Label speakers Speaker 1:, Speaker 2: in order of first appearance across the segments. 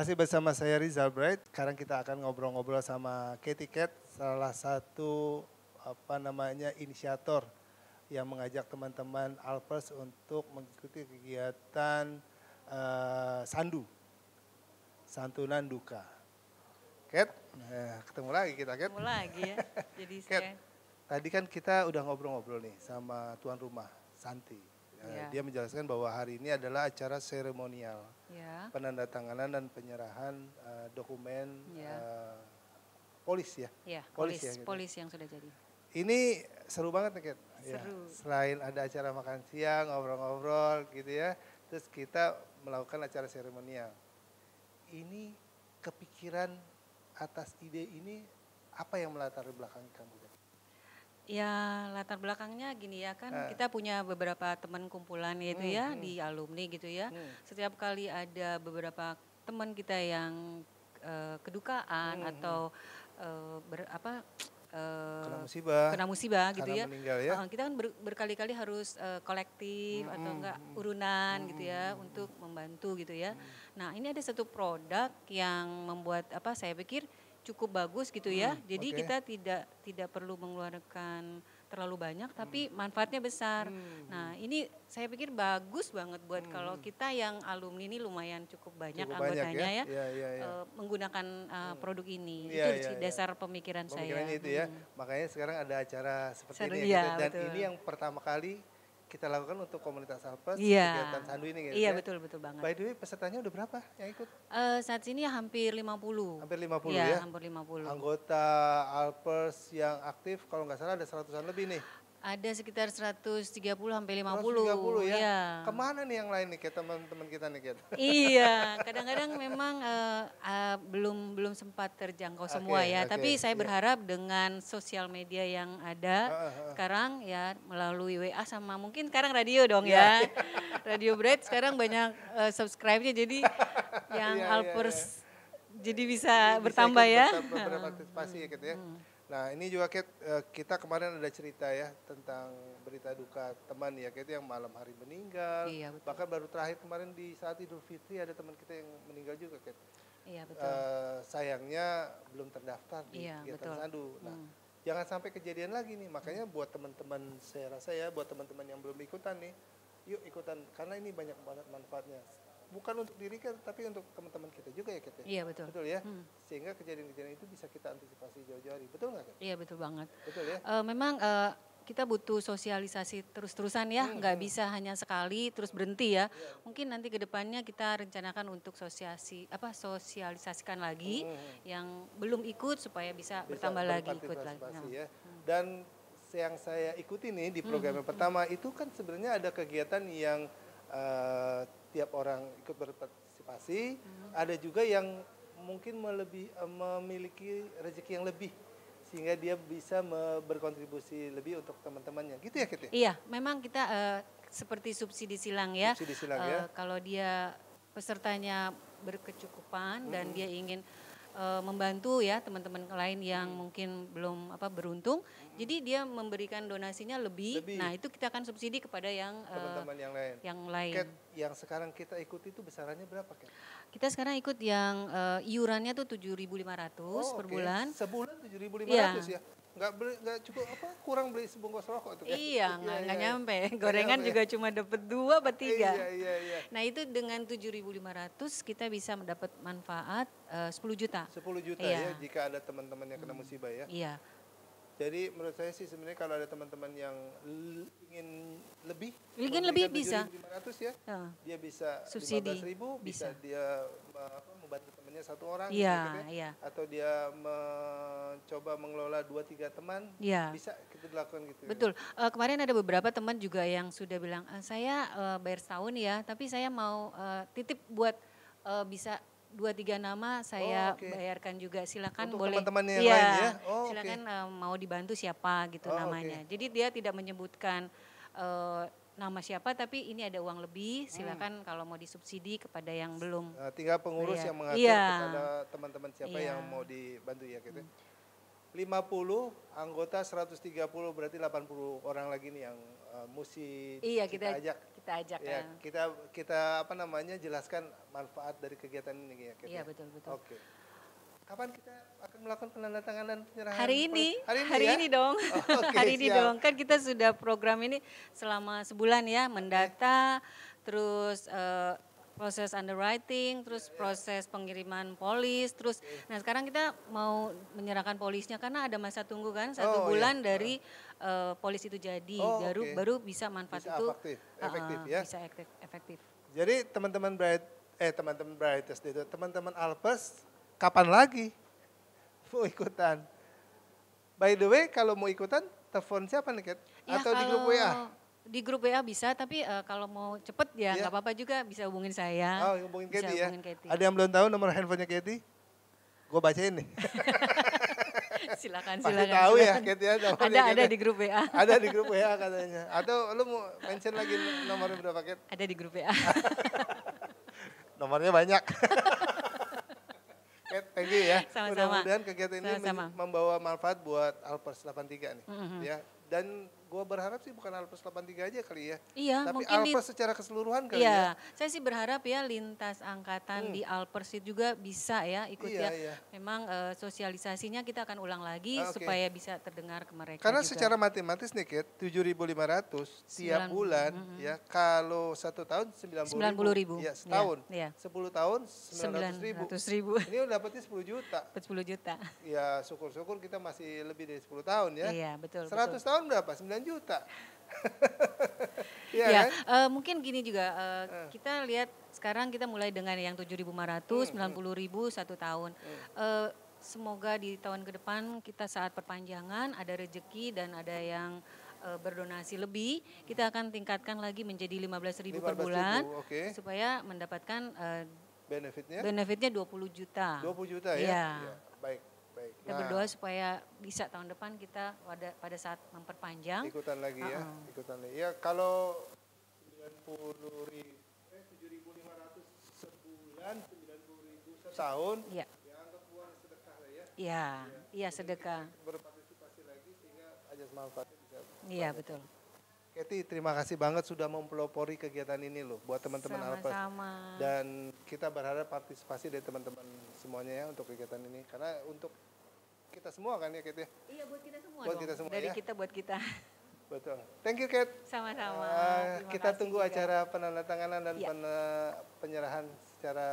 Speaker 1: Masih bersama saya Riza Bright. Sekarang kita akan ngobrol-ngobrol sama Katy Cat, salah satu apa namanya inisiator yang mengajak teman-teman Alpers untuk mengikuti kegiatan uh, Sandu, Santunan Duka. Cat, nah, ketemu lagi kita Cat. Ketemu lagi ya. Jadi Kat, saya... tadi kan kita udah ngobrol-ngobrol nih sama tuan rumah Santi. Yeah. Ya. Dia menjelaskan bahwa hari ini adalah acara seremonial, yeah. penandatanganan dan penyerahan uh, dokumen yeah. Ya. uh, polis ya, yeah, polis, polis ya, gitu. polis yang sudah jadi. Ini seru banget nih, ya, Seru. Ya, selain ada acara makan siang, ngobrol-ngobrol gitu ya, terus kita melakukan acara seremonial. Ini kepikiran atas ide ini apa yang melatar belakang kamu?
Speaker 2: Ya latar belakangnya gini ya kan eh. kita punya beberapa teman kumpulan yaitu hmm, ya hmm. di alumni gitu ya. Hmm. Setiap kali ada beberapa teman kita yang uh, kedukaan hmm. hmm atau uh, ber, apa eh, kena musibah, kena musibah gitu ya. ya. kita kan ber, berkali-kali harus uh, kolektif hmm. atau hmm, enggak urunan hmm. gitu ya hmm. untuk membantu gitu ya. Hmm. Nah ini ada satu produk yang membuat apa saya pikir cukup bagus gitu ya. Hmm, Jadi okay. kita tidak tidak perlu mengeluarkan terlalu banyak tapi hmm. manfaatnya besar. Hmm. Nah, ini saya pikir bagus banget buat hmm. kalau kita yang alumni ini lumayan cukup banyak cukup anggotanya banyak ya, ya, ya, ya, ya. Uh, menggunakan uh, hmm. produk ini. Ya, itu ya, dasar ya. pemikiran saya. Pemikirannya itu ya. Hmm.
Speaker 1: Makanya sekarang ada acara seperti Seru, ini ya, gitu. dan betul. ini yang pertama kali kita lakukan untuk komunitas Alpes yeah. kegiatan Sandu ini gitu Iya, yeah, betul betul banget. By the way,
Speaker 2: pesertanya udah berapa yang ikut? Uh, saat ini iya, ya hampir 50. Hampir 50 yeah, ya. hampir 50. Anggota alpes yang
Speaker 1: aktif kalau nggak salah ada seratusan lebih nih.
Speaker 2: Ada sekitar 130 sampai 50. 130 ya. ya. Kemana
Speaker 1: nih yang lain nih, kayak teman-teman kita nih, kayak. Iya,
Speaker 2: kadang-kadang memang uh, uh, belum belum sempat terjangkau okay, semua ya. Okay, Tapi saya yeah. berharap dengan sosial media yang ada uh, uh, uh. sekarang ya melalui WA sama mungkin sekarang radio dong yeah. ya. Iya. radio Bright sekarang banyak uh, subscribe-nya jadi yang yeah, iya, Alpers yeah, yeah. jadi bisa, jadi bertambah ya.
Speaker 1: Berpartisipasi hmm. gitu ya. Hmm. Nah ini juga Kat, eh, kita kemarin ada cerita ya tentang berita duka teman ya, Kat, yang malam hari meninggal. Iya, betul. Bahkan baru terakhir kemarin di saat Idul Fitri ada teman kita yang meninggal juga Kat.
Speaker 3: Iya betul. Uh,
Speaker 1: sayangnya belum terdaftar di iya, kegiatan betul. Sandu. Nah hmm. jangan sampai kejadian lagi nih, makanya buat teman-teman saya rasa ya, buat teman-teman yang belum ikutan nih, yuk ikutan karena ini banyak banget manfaatnya bukan untuk diri kita tapi untuk teman-teman kita juga ya kita ya? iya betul betul ya hmm. sehingga kejadian-kejadian itu bisa kita antisipasi jauh-jauh hari betul nggak iya betul banget
Speaker 2: betul ya uh, memang uh, kita butuh sosialisasi terus-terusan ya, hmm, nggak hmm. bisa hanya sekali terus berhenti ya. Yeah. Mungkin nanti kedepannya kita rencanakan untuk sosiasi apa sosialisasikan lagi hmm, hmm. yang belum ikut supaya bisa, bisa bertambah lagi ikut lagi. Nah. Ya.
Speaker 1: Hmm. Dan yang saya ikuti nih di program yang pertama hmm. itu kan sebenarnya ada kegiatan yang uh, tiap orang ikut berpartisipasi. Hmm. Ada juga yang mungkin melebih, eh, memiliki rezeki yang lebih sehingga dia bisa berkontribusi lebih untuk teman-temannya. Gitu ya, Kit? Ya?
Speaker 2: Iya, memang kita uh, seperti subsidi silang ya. Subsidi silang uh, ya. Eh, kalau dia pesertanya berkecukupan hmm. dan dia ingin uh, membantu ya teman-teman lain yang hmm. mungkin belum apa beruntung. Hmm. Jadi dia memberikan donasinya lebih. lebih. Nah, itu kita akan subsidi kepada yang eh, teman-teman uh, yang
Speaker 1: lain. Yang lain. yang sekarang kita ikuti itu besarnya berapa,
Speaker 2: Kita sekarang ikut yang uh, iurannya tuh 7.500 oh, per okay. bulan. Sebulan 7.500 iya. ya. ya nggak beli nggak cukup apa kurang beli sebungkus rokok tuh ya? iya, iya nggak iya, iya. nyampe gorengan nyampe. juga cuma dapat dua atau tiga iya, iya, iya. nah itu dengan 7.500 kita bisa mendapat manfaat eh, uh, 10 juta 10 juta iya. ya
Speaker 1: jika ada teman-teman yang kena hmm. musibah ya iya jadi menurut saya sih sebenarnya kalau ada teman-teman yang ingin lebih ingin lebih bisa 7.500 ya uh. dia bisa subsidi bisa, bisa dia eh, apa, membantu hanya satu orang ya, gitu kan? Iya. atau dia mencoba mengelola dua tiga teman ya. bisa kita dilakukan gitu ya? betul
Speaker 2: ya. Uh, kemarin ada beberapa teman juga yang sudah bilang eh, saya uh, bayar setahun ya tapi saya mau uh, titip buat uh, bisa dua tiga nama saya oh, okay. bayarkan juga silakan Untuk boleh teman yang ya, lain ya oh, silakan okay. uh, mau dibantu siapa gitu oh, namanya okay. jadi dia tidak menyebutkan uh, nama siapa tapi ini ada uang lebih hmm. silakan hmm. kalau mau disubsidi kepada yang belum
Speaker 1: uh, tinggal pengurus iya. yang mengatur iya. kepada teman-teman siapa iya. yang mau dibantu ya gitu hmm. 50 anggota 130 berarti 80 orang lagi nih yang uh, eh, mesti iya, kita, kita ajak kita ajak iya, ya, kita kita apa namanya jelaskan manfaat dari kegiatan ini ya gitu. Iya ya. betul betul. Oke. Okay. Kapan kita akan melakukan penandatanganan penyerahan? Hari ini, hari ini, hari ya? ini dong. Oh, okay, hari siap. ini dong.
Speaker 2: Kan kita sudah program ini selama sebulan ya, mendata, okay. terus uh, proses underwriting, terus ya, ya. proses pengiriman polis, terus nah sekarang kita mau menyerahkan polisnya karena ada masa tunggu kan satu oh, bulan yeah. dari uh, polis itu jadi, oh, baru okay. baru bisa manfaat bisa itu efektif, eh, efektif ya. Bisa efektif, efektif.
Speaker 1: Jadi teman-teman bright eh teman-teman brightest itu teman-teman alpes kapan lagi mau ikutan? By the way, kalau mau ikutan, telepon siapa nih, Kat? Ya, Atau di grup WA?
Speaker 2: Di grup WA bisa, tapi uh, kalau mau cepet ya, ya. nggak ya. apa-apa juga bisa hubungin saya. Oh, hubungin Katie ya. Katie. Ada
Speaker 1: yang belum tahu nomor handphonenya Katie? Gue bacain nih.
Speaker 2: silakan silakan. tahu ya
Speaker 1: Katie ya. Ada ada di grup WA. ada di grup WA katanya. Atau lu mau mention lagi nomornya berapa, Kat? Ada di grup WA.
Speaker 4: nomornya banyak.
Speaker 1: Kat, eh, thank you ya. Mudah-mudahan kegiatan ini Sama -sama. membawa manfaat buat Alpers 83 nih. Mm -hmm. Ya. Dan gue berharap sih bukan Alpes 83 aja kali ya. Iya, tapi mungkin Alpes di, secara
Speaker 2: keseluruhan kali iya. ya. Saya sih berharap ya lintas angkatan hmm. di Alpes itu juga bisa ya ikut iya, ya. Iya. Memang e, sosialisasinya kita akan ulang lagi ah, okay. supaya bisa terdengar ke mereka. Karena juga. secara
Speaker 1: matematis nih Kit, 7.500 tiap bulan mm -hmm. ya kalau satu tahun 90.000. 90 ribu. Ya, setahun. Iya, iya. 10 tahun 900 ribu. 900 ribu. Ini udah dapatnya 10 juta. 10 juta. Ya syukur-syukur kita masih lebih dari 10 tahun
Speaker 3: ya. Iya, betul. 100 betul.
Speaker 2: tahun berapa? 9 juta. ya, ya kan? uh, mungkin gini juga uh, uh. kita lihat sekarang kita mulai dengan yang 7.500, hmm, 90.000 hmm. satu tahun. Hmm. Uh, semoga di tahun ke depan kita saat perpanjangan ada rezeki dan ada yang uh, berdonasi lebih, kita akan tingkatkan lagi menjadi 15.000 ribu 15 per bulan ribu, okay. supaya mendapatkan uh, benefitnya benefitnya 20 juta. 20 juta ya. ya. ya
Speaker 1: baik. Kita nah. berdoa
Speaker 2: supaya bisa tahun depan kita pada pada saat memperpanjang ikutan
Speaker 1: lagi uh -uh. ya, uh-uh. ikutan lagi. Ya kalau 90 ribu, eh,
Speaker 2: 7.500 sebulan, setahun. Iya.
Speaker 1: Ya anggap uang sedekah lah ya. Iya, ya. iya ya, sedekah. Berpartisipasi lagi sehingga ajas manfaat bisa. Iya, betul. Keti, terima kasih banget sudah mempelopori kegiatan ini loh buat teman-teman Alpes. Dan kita berharap partisipasi dari teman-teman semuanya ya untuk kegiatan ini karena untuk kita semua kan ya Kate? Ya?
Speaker 2: Iya buat kita semua. Buat dong. kita semua. Dari ya. kita buat kita. Betul. Thank you Kate. Sama-sama. Uh, kita
Speaker 1: tunggu juga. acara penandatanganan dan ya. penyerahan secara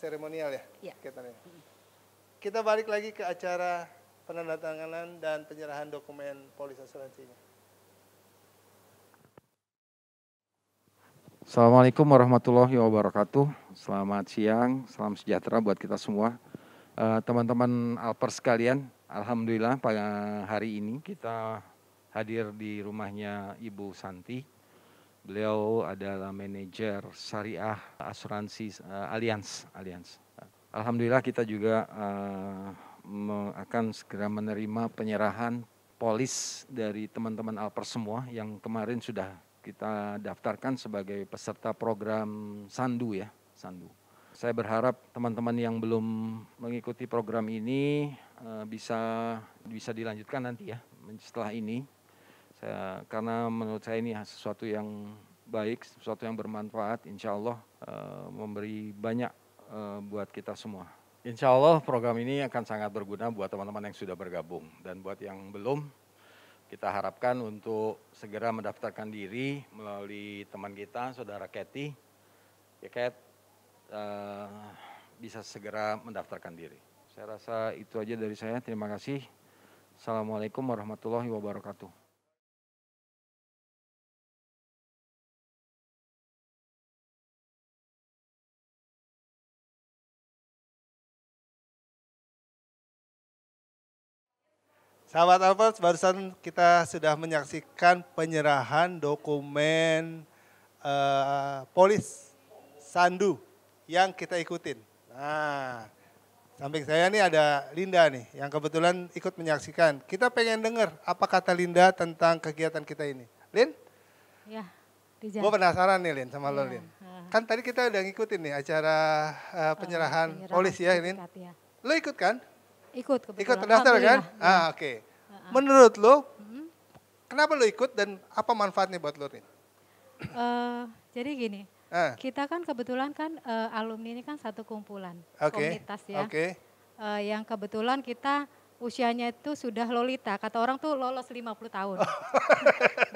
Speaker 1: seremonial ya. Iya. Kita, ya. kita balik lagi ke acara penandatanganan dan penyerahan dokumen polis asuransinya.
Speaker 4: Assalamualaikum warahmatullahi wabarakatuh. Selamat siang, salam sejahtera buat kita semua. Eh, teman-teman uh, Alper sekalian, Alhamdulillah pada hari ini kita hadir di rumahnya Ibu Santi. Beliau adalah manajer syariah asuransi uh, Allianz. Allianz. Alhamdulillah kita juga uh, akan segera menerima penyerahan polis dari teman-teman Alper semua yang kemarin sudah kita daftarkan sebagai peserta program Sandu ya, Sandu saya berharap teman-teman yang belum mengikuti program ini uh, bisa bisa dilanjutkan nanti ya setelah ini. Saya, karena menurut saya ini sesuatu yang baik, sesuatu yang bermanfaat, insya Allah uh, memberi banyak uh, buat kita semua. Insya Allah program ini akan sangat berguna buat teman-teman yang sudah bergabung dan buat yang belum kita harapkan untuk segera mendaftarkan diri melalui teman kita saudara Kathy. Ya Kat, uh, bisa segera mendaftarkan diri. Saya rasa itu aja dari saya. Terima kasih. Assalamualaikum warahmatullahi wabarakatuh.
Speaker 1: Sahabat Alphonse, barusan kita sudah menyaksikan penyerahan dokumen uh, polis Sandu yang kita ikutin. Nah, samping saya nih ada Linda nih yang kebetulan ikut menyaksikan. Kita pengen dengar apa kata Linda tentang kegiatan kita ini. Lin? Ya. Gue penasaran nih Lin sama ya, lo iya, Lin. Iya. Kan tadi kita udah ngikutin nih acara uh, eh, penyerahan, oh, penyerahan ya Lin. Ya. Lo ikut kan?
Speaker 3: Ikut kebetulan. Ikut terdaftar kan? Ya. Ah iya. oke.
Speaker 1: Okay. Menurut lo, mm-hmm. kenapa lo ikut dan apa manfaatnya buat lo Lin?
Speaker 3: Uh, jadi gini, Ah. kita kan kebetulan kan uh, alumni ini kan satu kumpulan okay. komunitas ya. Okay. Uh, yang kebetulan kita usianya itu sudah lolita. Kata orang tuh lolos 50 tahun.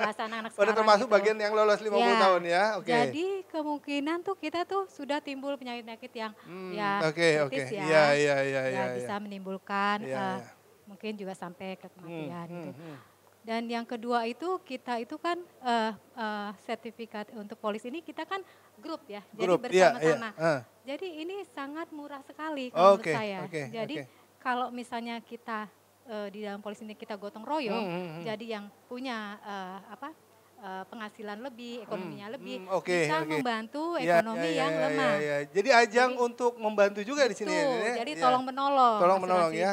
Speaker 3: Bahasa anak-anak sekarang. termasuk gitu. bagian yang lolos 50 ya. tahun ya. Oke. Okay. Jadi kemungkinan tuh kita tuh sudah timbul penyakit-penyakit yang hmm, ya
Speaker 1: okay, kritis okay. ya. Ya, ya, ya, ya, ya. Bisa
Speaker 3: menimbulkan ya, ya. mungkin juga sampai ke kematian hmm, gitu. hmm. Dan yang kedua itu kita itu kan uh, uh, sertifikat untuk polis ini kita kan grup ya, grup, jadi iya, bersama-sama. Iya, iya. uh. Jadi ini sangat murah sekali kalau menurut okay, menurut saya. Okay, jadi okay. kalau misalnya kita uh, di dalam polis ini kita gotong royong, mm -hmm. jadi yang punya uh, apa Eh, penghasilan lebih, hmm. ekonominya hmm, lebih, hmm, okay, bisa okay. membantu iya, ekonomi ya, ya, yang ya, lemah. Ya,
Speaker 1: ya. Jadi ajang jadi, untuk membantu juga di sini. Ya, betul, ya, jadi ya. tolong
Speaker 3: menolong. Tolong menolong ya,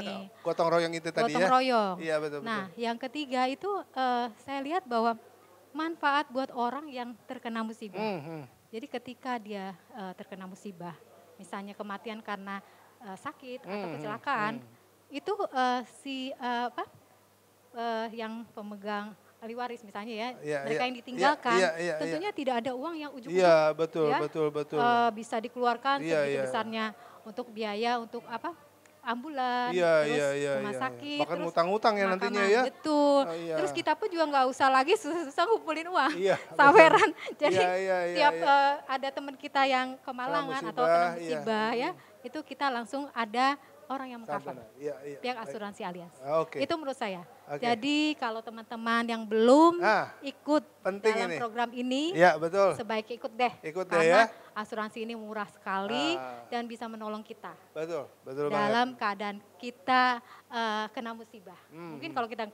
Speaker 1: gotong royong itu tadi gotong ya. royong. Iya betul, betul. Nah
Speaker 3: yang ketiga itu uh, saya lihat bahwa manfaat buat orang yang terkena musibah. hmm. hmm. Jadi ketika dia uh, terkena musibah, misalnya kematian karena uh, sakit hmm, atau hmm, kecelakaan, hmm. itu uh, si uh, apa uh, yang pemegang ahli waris misalnya ya, ya mereka ya, yang ditinggalkan, ya, ya, ya, tentunya ya. tidak ada uang yang ujung-ujung ya, betul, ya, betul,
Speaker 1: betul. Uh,
Speaker 3: bisa dikeluarkan ya, sebegitu ya. besarnya untuk biaya untuk apa ambulan, iya, terus iya, iya, rumah iya. sakit, bahkan utang
Speaker 1: utang ya nantinya ya. Betul. Oh, ya. Terus
Speaker 3: kita pun juga nggak usah lagi susah-susah ngumpulin uang, iya, saweran. Jadi ya, ya, ya, tiap ya. ada teman kita yang kemalangan atau kena musibah ya, ya, itu kita langsung ada orang yang mengcover.
Speaker 1: Ya, ya. Pihak asuransi alias. Ah, okay. Itu
Speaker 3: menurut saya. Okay. Jadi kalau teman-teman yang belum ah, ikut dalam ini. program ini, ya, betul. sebaiknya ikut deh. Ikut deh ya asuransi ini murah sekali ah. dan bisa menolong kita.
Speaker 1: Betul, betul Dalam
Speaker 3: keadaan kita uh, kena musibah. Hmm. Mungkin kalau kita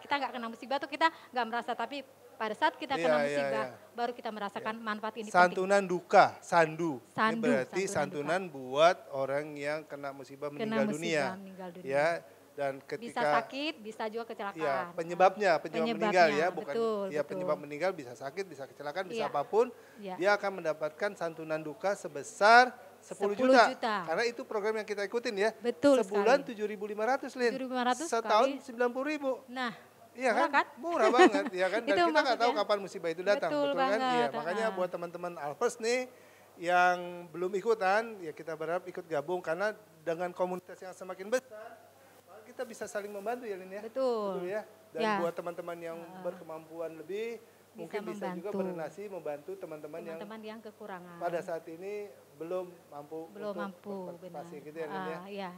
Speaker 3: kita nggak kena musibah tuh kita nggak merasa, tapi pada saat kita iya, kena yeah, musibah yeah, yeah. baru kita merasakan yeah. manfaat ini. Santunan
Speaker 1: penting. duka, sandu. sandu ini berarti santunan, santunan buat orang yang kena musibah meninggal kena musibah, dunia. Meninggal dunia. Ya, dan ketika bisa
Speaker 3: sakit bisa juga kecelakaan ya,
Speaker 1: penyebabnya penyebab meninggal ya bukan ya, betul, ya penyebab meninggal bisa sakit bisa kecelakaan bisa ya. apapun ya. dia akan mendapatkan santunan duka sebesar 10, 10 juta. juta. Karena itu program yang kita ikutin ya. Betul Sebulan tujuh ribu lima ratus Lin. 7.500 Setahun sembilan puluh ribu. Nah,
Speaker 3: Iya kan? kan? Murah banget, iya kan? Dan itu kita nggak tahu kapan musibah itu datang, betul, betul kan? Iya, makanya
Speaker 1: ah. buat teman-teman Alpers nih yang belum ikutan, ya kita berharap ikut gabung karena dengan komunitas yang semakin besar, kita bisa saling membantu ya Lin ya. Betul. Betul ya. Dan ya. buat teman-teman yang uh, berkemampuan lebih bisa mungkin bisa juga berdonasi membantu teman-teman yang yang
Speaker 3: kekurangan. Pada
Speaker 1: saat ini belum mampu belum mampu benar. gitu ya Lin uh, ya. Ah,
Speaker 3: iya.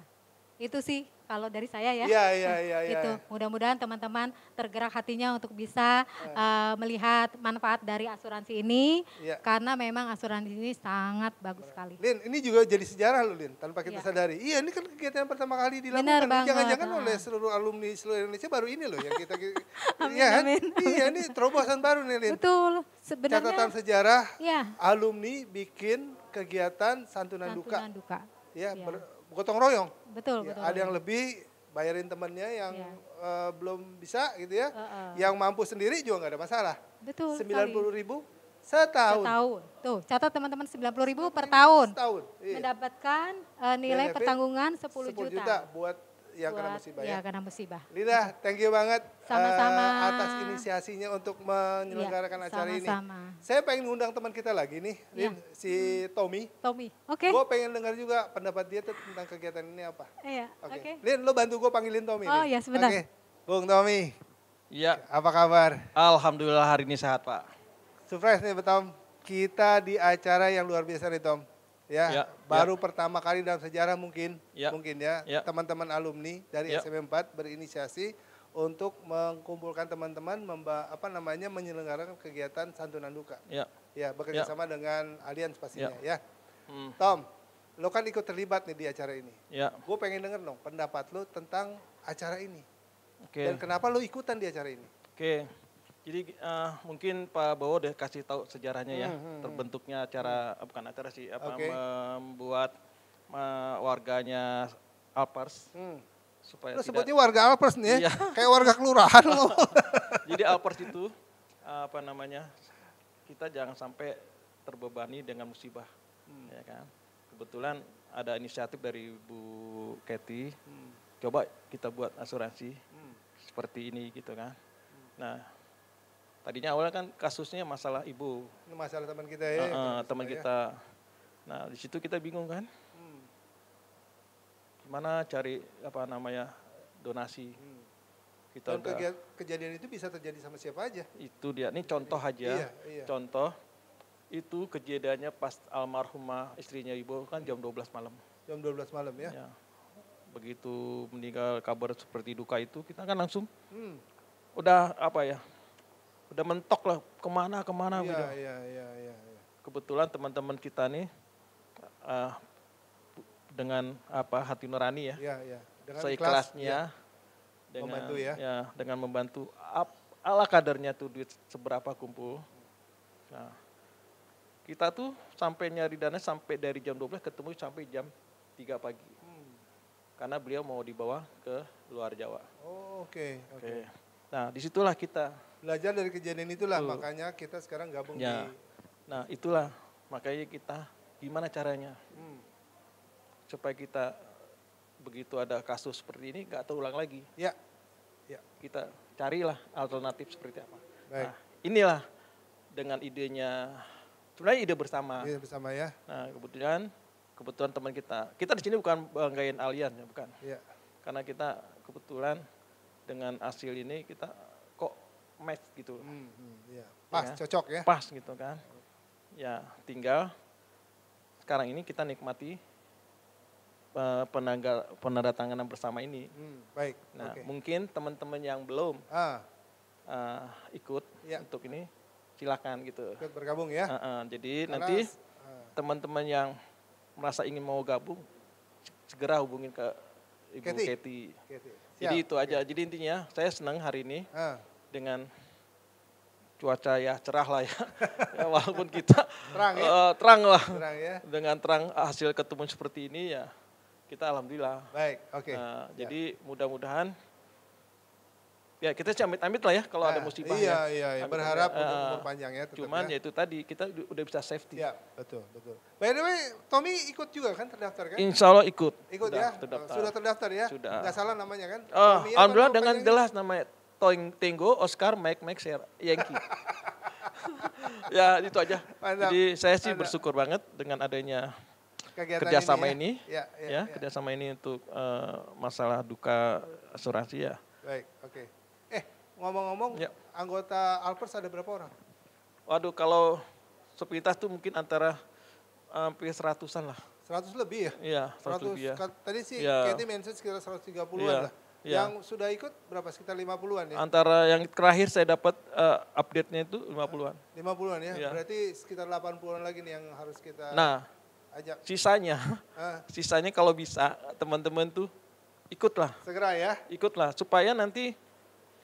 Speaker 3: Itu sih kalau dari saya ya. Iya, iya, iya. Ya, itu ya. mudah-mudahan teman-teman tergerak hatinya untuk bisa ya. uh, melihat manfaat dari asuransi ini ya. karena memang asuransi ini sangat bagus sekali.
Speaker 1: Lin, ini juga jadi sejarah loh Lin, tanpa kita ya. sadari. Iya, ini
Speaker 3: kan kegiatan yang pertama kali dilakukan. Jangan-jangan nah. oleh
Speaker 1: seluruh alumni seluruh Indonesia baru ini loh yang kita iya amin, ya, amin, amin. Iya, ini terobosan baru nih Lin. Betul. Sebenarnya catatan sejarah ya. alumni bikin kegiatan santunan, santunan duka. duka. Ya, ya gotong royong.
Speaker 3: Betul, ya, betul. Ada yang
Speaker 1: lebih bayarin temennya yang ya. uh, belum bisa gitu ya. Uh, uh. Yang mampu sendiri juga nggak ada masalah. Betul. 90 puluh ribu
Speaker 3: setahun. Setahun. Tuh, catat teman-teman 90 ribu per tahun. Setahun. Iya. Mendapatkan uh, nilai Benefit pertanggungan 10, 10 juta. juta buat yang buat, kena musibah ya. ya kena musibah.
Speaker 1: Lina, thank you banget sama-sama uh, atas inisiasinya untuk menyelenggarakan ya, acara sama -sama. ini. Saya pengen ngundang teman kita lagi nih, Lin, ya. si hmm. Tommy. Tommy, oke. Okay. Gue pengen dengar juga pendapat dia tentang kegiatan ini apa. Iya, oke. Okay. Okay. Lin, lo bantu gue panggilin Tommy. Oh iya ya sebentar. Oke, okay. Bung Tommy.
Speaker 5: Iya. Apa kabar? Alhamdulillah hari ini sehat Pak.
Speaker 1: Surprise nih Tom, kita di acara yang luar biasa nih Tom ya, ya baru ya. pertama kali dalam sejarah mungkin ya. mungkin ya, ya. teman-teman ya. alumni dari ya. SMP 4 berinisiasi untuk mengumpulkan teman-teman apa namanya menyelenggarakan kegiatan santunan duka. Ya. Ya, bekerja ya. dengan Alliance pastinya ya. ya. Hmm. Tom, lo kan ikut terlibat nih di acara ini. Ya. Gue pengen denger dong pendapat lo tentang acara ini. Okay. Dan kenapa lo ikutan di acara ini?
Speaker 5: Oke. Okay. Jadi uh, mungkin Pak Bowo deh kasih tahu sejarahnya ya, hmm, hmm, hmm. terbentuknya acara hmm. Eh, bukan acara sih apa okay. membuat uh, warganya Alpers hmm. supaya lu sebutnya warga Alpers nih, ya. iya. kayak warga kelurahan loh. Jadi Alpers itu uh, apa namanya? Kita jangan sampai terbebani dengan musibah, hmm. ya kan? Kebetulan ada inisiatif dari Bu Keti, hmm. coba kita buat asuransi hmm. seperti ini gitu kan. Hmm. Nah Tadinya awalnya kan kasusnya masalah ibu.
Speaker 1: Ini masalah teman kita ya. Uh, teman kita.
Speaker 5: Ya. Nah di situ kita bingung kan. Hmm. Gimana cari apa namanya donasi. Hmm. Kita Dan udah,
Speaker 1: kejadian itu bisa terjadi sama siapa aja.
Speaker 5: Itu dia. Ini contoh aja. Iya, iya. Contoh itu kejadiannya pas almarhumah istrinya ibu kan jam 12 malam.
Speaker 1: Jam 12 malam ya. ya.
Speaker 5: Begitu meninggal kabar seperti duka itu kita kan langsung hmm. udah apa ya udah mentok lah kemana kemana ya, gitu.
Speaker 1: Iya iya iya. Ya.
Speaker 5: Kebetulan teman-teman kita nih uh, dengan apa hati nurani ya. Iya iya. Dengan seikhlasnya ya. dengan membantu ya. ya dengan membantu up, ala kadarnya tuh duit seberapa kumpul. Nah, kita tuh sampai nyari dana sampai dari jam 12 ketemu sampai jam 3 pagi. Hmm. Karena beliau mau dibawa ke luar Jawa.
Speaker 1: Oh, oke. Okay, oke. Okay. Okay
Speaker 5: Nah, disitulah kita belajar dari kejadian itulah lah
Speaker 1: makanya kita sekarang gabung ya. di.
Speaker 5: Nah, itulah makanya kita gimana caranya hmm. supaya kita begitu ada kasus seperti ini nggak terulang lagi. Ya. Ya. Kita carilah alternatif seperti apa. Baik. Nah, inilah dengan idenya sebenarnya ide bersama. Ide bersama ya. Nah, kebetulan kebetulan teman kita. Kita di sini bukan banggain alien ya, bukan. ya Karena kita kebetulan dengan hasil ini kita kok match gitu. Hmm, ya. Pas, ya, cocok ya. Pas gitu kan. Ya tinggal sekarang ini kita nikmati eh, penanggal penandatanganan bersama ini. Hmm, baik. Nah okay. mungkin teman-teman yang belum ah. uh, ikut ya. untuk ini silakan gitu. Ikut bergabung ya. Uh, uh, jadi Karena, nanti ah. teman-teman uh. yang merasa ingin mau gabung segera hubungin ke Ibu Keti. Jadi ya, itu aja. Jadi intinya saya senang hari ini uh. dengan cuaca ya cerah lah ya. ya walaupun kita terang, ya? Uh, terang lah. Terang, ya? Dengan terang hasil ketemu seperti ini ya kita alhamdulillah. Baik, oke. Okay. Uh, Jadi mudah-mudahan ya kita sih amit-amit lah ya kalau nah, ada ah, musibah iya, ya. Iya, iya, berharap uh, ah, umur panjang ya. Tetap cuman ya. ya itu tadi kita udah bisa safety. Ya, betul, betul. By the way,
Speaker 1: Tommy ikut juga kan terdaftar kan? Insya Allah
Speaker 5: ikut. Ikut sudah, ya, terdaftar. sudah terdaftar ya. Sudah. Gak salah namanya kan? Uh, Tommy ya, alhamdulillah dengan ya? jelas namanya Toing Tenggo Oscar Mike Mike Sierra Yankee. ya itu aja. Mantap. Jadi saya sih Mantap. bersyukur banget dengan adanya Kegiatan kerjasama ini, ya. ini ya, ya, ya, ya, ya. kerjasama ini untuk uh, masalah duka asuransi ya.
Speaker 1: Baik, oke. Okay. Ngomong-ngomong, ya. anggota Alpers ada berapa orang?
Speaker 5: Waduh, kalau sepintas tuh mungkin antara hampir seratusan lah.
Speaker 1: Seratus lebih ya? Iya, seratus lebih ya. Tadi sih ya. Katie mention sekitar seratus tiga puluh iya, lah. Ya. Yang sudah ikut berapa? Sekitar lima puluhan ya? Antara
Speaker 5: yang terakhir saya dapat uh, update-nya itu lima puluhan.
Speaker 1: Lima puluhan ya? ya? Berarti sekitar delapan puluhan lagi nih yang harus kita Nah, ajak. sisanya, ah.
Speaker 5: sisanya kalau bisa teman-teman tuh ikutlah. Segera ya? Ikutlah, supaya nanti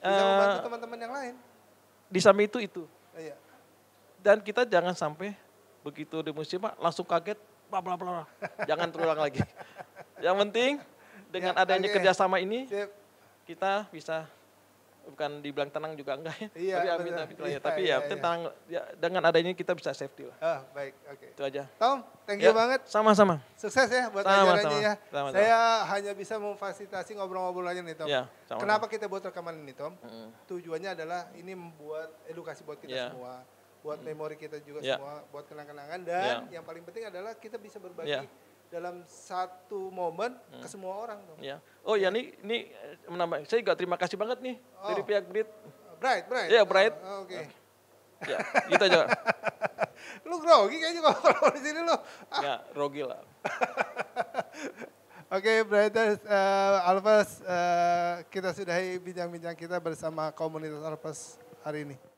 Speaker 5: bisa eh, membantu
Speaker 1: teman-teman yang lain.
Speaker 5: Di samping itu itu. Iya. Dan kita jangan sampai begitu di musim langsung kaget bla bla bla. Jangan terulang lagi. Yang penting dengan ya, adanya okay. kerjasama ini Sip. kita bisa bukan dibilang tenang juga enggak ya. Iya, tapi amin, iya, ya. tapi ya. Iya, tapi ya iya. tenang ya, dengan adanya kita bisa safety lah. Oh, baik, oke. Okay. Itu aja. Tom, thank you ya, banget. Sama-sama. Sukses ya buat sama, ajarannya sama. ya. Sama, sama. Saya
Speaker 1: hanya bisa memfasilitasi ngobrol-ngobrol aja nih Tom. Ya, sama, Kenapa sama. kita buat rekaman ini Tom? Mm. Tujuannya adalah ini membuat edukasi buat kita yeah. semua, buat memori kita juga yeah. semua, buat kenangan kenangan dan yeah. yang paling penting adalah kita bisa berbagi yeah dalam satu momen hmm. ke semua orang. Dong.
Speaker 5: Ya. Oh ya nih, eh, nih menambah. Saya juga terima kasih banget nih oh. dari pihak Brit. Bright, Bright. Ya, yeah, Bright. Oh, Oke. Okay. Ya, gitu aja. lu
Speaker 1: grogi kayaknya kalau di sini lu. Ya, rogi lah. Oke, okay, brothers, uh, Alves, uh, eh, kita sudahi bincang-bincang kita bersama komunitas Alves hari ini.